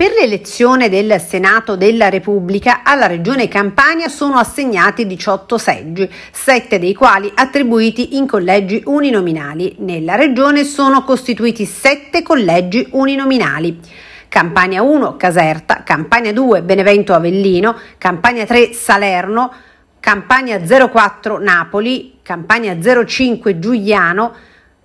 Per l'elezione del Senato della Repubblica alla Regione Campania sono assegnati 18 seggi, 7 dei quali attribuiti in collegi uninominali. Nella Regione sono costituiti 7 collegi uninominali. Campania 1 Caserta, Campania 2 Benevento Avellino, Campania 3 Salerno, Campania 04 Napoli, Campania 05 Giuliano,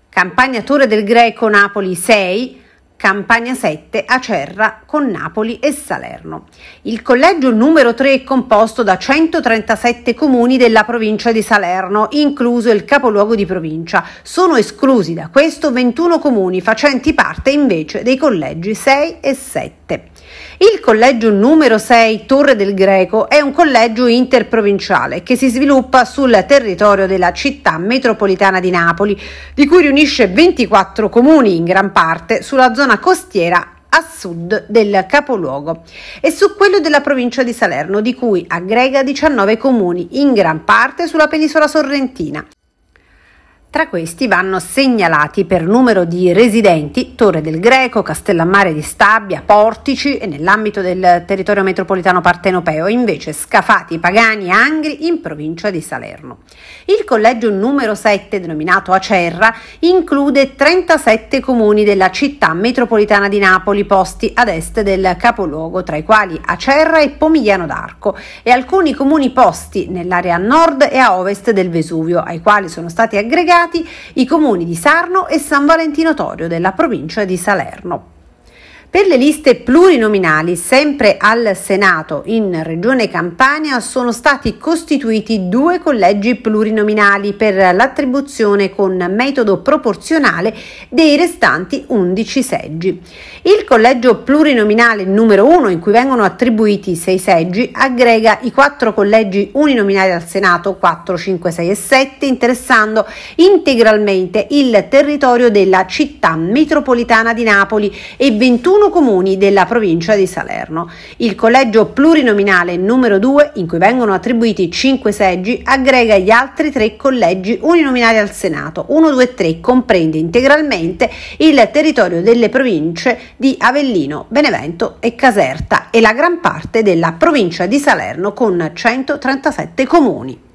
Campania Torre del Greco Napoli 6, Campania 7, Acerra con Napoli e Salerno. Il collegio numero 3 è composto da 137 comuni della provincia di Salerno, incluso il capoluogo di provincia. Sono esclusi da questo 21 comuni facenti parte invece dei collegi 6 e 7. Il collegio numero 6 Torre del Greco è un collegio interprovinciale che si sviluppa sul territorio della città metropolitana di Napoli, di cui riunisce 24 comuni in gran parte sulla zona costiera a sud del capoluogo e su quello della provincia di Salerno, di cui aggrega 19 comuni, in gran parte sulla penisola sorrentina. Tra questi vanno segnalati per numero di residenti Torre del Greco, Castellammare di Stabia, Portici e nell'ambito del territorio metropolitano partenopeo, invece Scafati, Pagani e Angri in provincia di Salerno. Il collegio numero 7, denominato Acerra, include 37 comuni della città metropolitana di Napoli posti ad est del capoluogo, tra i quali Acerra e Pomigliano d'Arco, e alcuni comuni posti nell'area nord e a ovest del Vesuvio, ai quali sono stati aggregati interessati i comuni di Sarno e San Valentino Torio della provincia di Salerno. Per le liste plurinominali, sempre al Senato in Regione Campania, sono stati costituiti due collegi plurinominali per l'attribuzione con metodo proporzionale dei restanti 11 seggi. Il collegio plurinominale numero 1, in cui vengono attribuiti 6 seggi, aggrega i quattro collegi uninominali al Senato 4, 5, 6 e 7, interessando integralmente il territorio della città metropolitana di Napoli e 21 31 comuni della provincia di Salerno. Il collegio plurinominale numero 2, in cui vengono attribuiti 5 seggi, aggrega gli altri tre collegi uninominali al Senato. 1, 2 e 3 comprende integralmente il territorio delle province di Avellino, Benevento e Caserta e la gran parte della provincia di Salerno con 137 comuni.